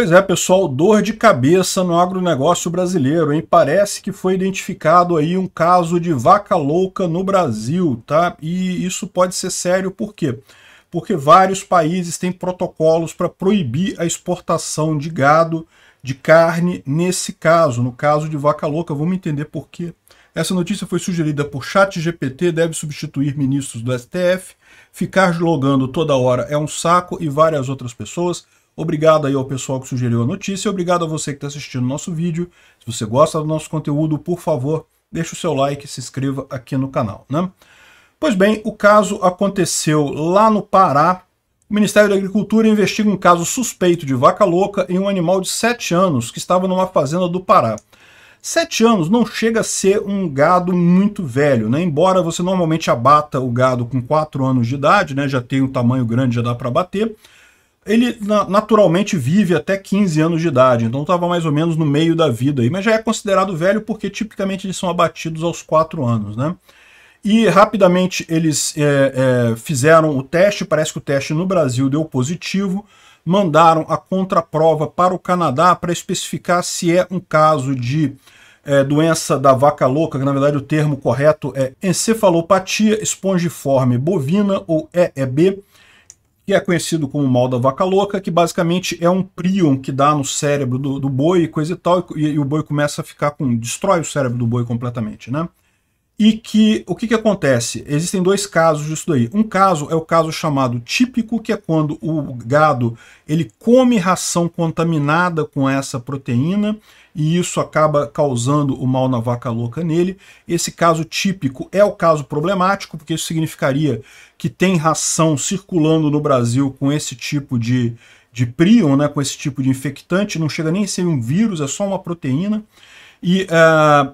Pois é, pessoal, dor de cabeça no agronegócio brasileiro, hein? Parece que foi identificado aí um caso de vaca louca no Brasil, tá? E isso pode ser sério por quê? Porque vários países têm protocolos para proibir a exportação de gado, de carne, nesse caso, no caso de vaca louca, vamos entender por quê. Essa notícia foi sugerida por ChatGPT, deve substituir ministros do STF, ficar logando toda hora é um saco e várias outras pessoas Obrigado aí ao pessoal que sugeriu a notícia, obrigado a você que está assistindo o nosso vídeo. Se você gosta do nosso conteúdo, por favor, deixe o seu like e se inscreva aqui no canal. Né? Pois bem, o caso aconteceu lá no Pará. O Ministério da Agricultura investiga um caso suspeito de vaca louca em um animal de 7 anos que estava numa fazenda do Pará. 7 anos não chega a ser um gado muito velho, né? Embora você normalmente abata o gado com 4 anos de idade, né? Já tem um tamanho grande, já dá para bater ele naturalmente vive até 15 anos de idade, então estava mais ou menos no meio da vida, aí, mas já é considerado velho porque tipicamente eles são abatidos aos 4 anos. Né? E rapidamente eles é, é, fizeram o teste, parece que o teste no Brasil deu positivo, mandaram a contraprova para o Canadá para especificar se é um caso de é, doença da vaca louca, que na verdade o termo correto é encefalopatia espongiforme bovina ou EEB, que é conhecido como mal da vaca louca, que basicamente é um prion que dá no cérebro do, do boi e coisa e tal, e, e, o boi começa a ficar com... destrói o cérebro do boi completamente, né? E que o que, que acontece? Existem dois casos disso daí. Um caso é o caso chamado típico, que é quando o gado ele come ração contaminada com essa proteína e isso acaba causando o mal na vaca louca nele. Esse caso típico é o caso problemático, porque isso significaria que tem ração circulando no Brasil com esse tipo de, de prion, né, com esse tipo de infectante, não chega nem a ser um vírus, é só uma proteína. E uh,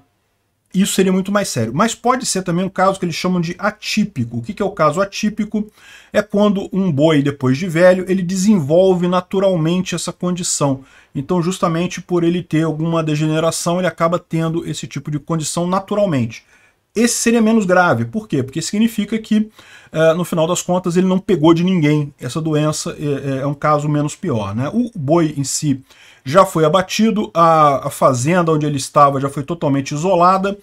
isso seria muito mais sério. Mas pode ser também um caso que eles chamam de atípico. O que, é o caso atípico? É quando um boi, depois de velho, ele desenvolve naturalmente essa condição. Então, justamente por ele ter alguma degeneração, ele acaba tendo esse tipo de condição naturalmente. Esse seria menos grave. Por quê? Porque significa que, eh, no final das contas, ele não pegou de ninguém. Essa doença eh, eh, é, um caso menos pior. Né? O boi em si já foi abatido, a, fazenda onde ele estava já foi totalmente isolada.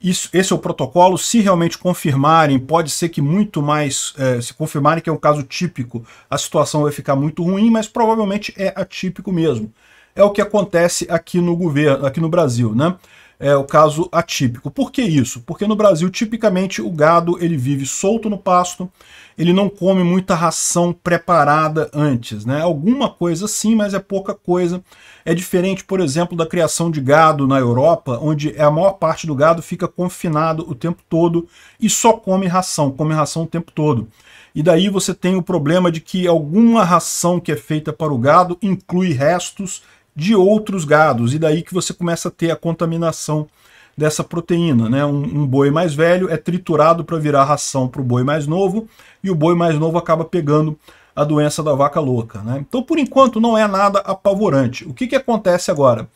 Isso, esse é o protocolo. Se realmente confirmarem, pode ser que muito mais, se confirmarem que é um caso típico, a situação vai ficar muito ruim, mas provavelmente é atípico mesmo. É o que acontece aqui no governo, aqui no Brasil, né? é o caso atípico. Por que isso? Porque no Brasil, tipicamente, o gado ele vive solto no pasto, ele não come muita ração preparada antes. Né? Alguma coisa sim, mas é pouca coisa. É diferente, por exemplo, da criação de gado na Europa, onde a maior parte do gado fica confinado o tempo todo e só come ração, come ração o tempo todo. E daí você tem o problema de que alguma ração que é feita para o gado inclui restos de outros gados, e daí que você começa a ter a contaminação dessa proteína. Né? Um, um boi mais velho é triturado para virar ração para o boi mais novo, e o boi mais novo acaba pegando a doença da vaca louca. Né? Então, por enquanto, não é nada apavorante. O que, que acontece agora?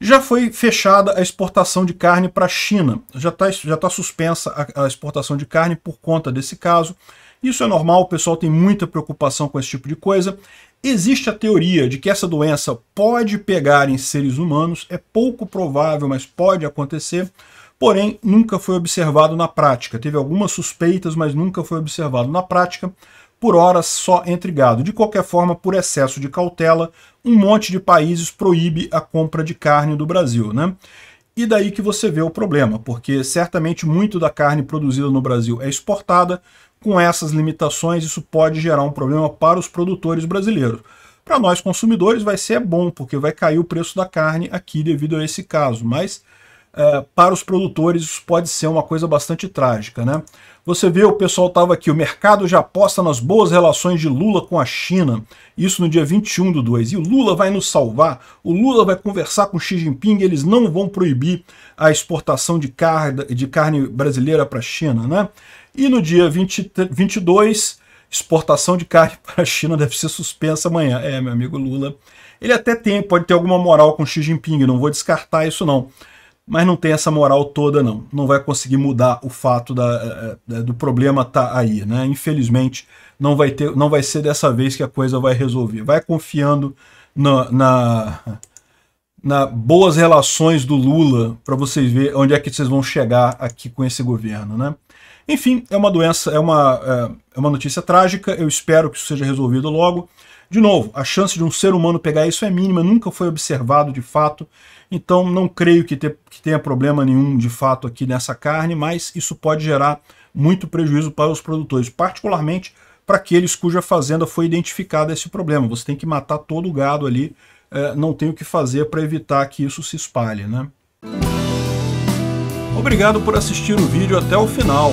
Já foi fechada a exportação de carne para a China. Já está já tá suspensa a, a exportação de carne por conta desse caso. Isso é normal, o pessoal tem muita preocupação com esse tipo de coisa. Existe a teoria de que essa doença pode pegar em seres humanos, é pouco provável, mas pode acontecer, porém nunca foi observado na prática. Teve algumas suspeitas, mas nunca foi observado na prática por hora só entre gado. De qualquer forma, por excesso de cautela, um monte de países proíbe a compra de carne do Brasil, né? E daí que você vê o problema, porque certamente muito da carne produzida no Brasil é exportada, com essas limitações, isso pode gerar um problema para os produtores brasileiros. Para nós consumidores vai ser bom, porque vai cair o preço da carne aqui devido a esse caso, mas é, para os produtores isso pode ser uma coisa bastante trágica. Né? Você vê, o pessoal estava aqui, o mercado já aposta nas boas relações de Lula com a China, isso no dia 21 do 2, e o Lula vai nos salvar, o Lula vai conversar com Xi Jinping, eles não vão proibir a exportação de carne, de carne brasileira para a China. Né? E no dia 20, 22, exportação de carne para a China deve ser suspensa amanhã. É, meu amigo Lula. Ele até tem, pode ter alguma moral com Xi Jinping, não vou descartar isso não. Mas não tem essa moral toda não. Não vai conseguir mudar o fato da, eh, eh, do problema tá aí, né? Infelizmente, não vai, ter, não vai ser dessa vez que a coisa vai resolver. Vai confiando na, na na boas relações do Lula para vocês ver onde é que vocês vão chegar aqui com esse governo, né? Enfim, é uma doença, é uma, é, é uma notícia trágica, eu espero que isso seja resolvido logo. De novo, a chance de um ser humano pegar isso é mínima, nunca foi observado de fato, então não creio que, ter, que tenha problema nenhum de fato aqui nessa carne, mas isso pode gerar muito prejuízo para os produtores, particularmente para aqueles cuja fazenda foi identificada esse problema. Você tem que matar todo o gado ali, é, não tem o que fazer para evitar que isso se espalhe. Né? Obrigado por assistir o vídeo até o final.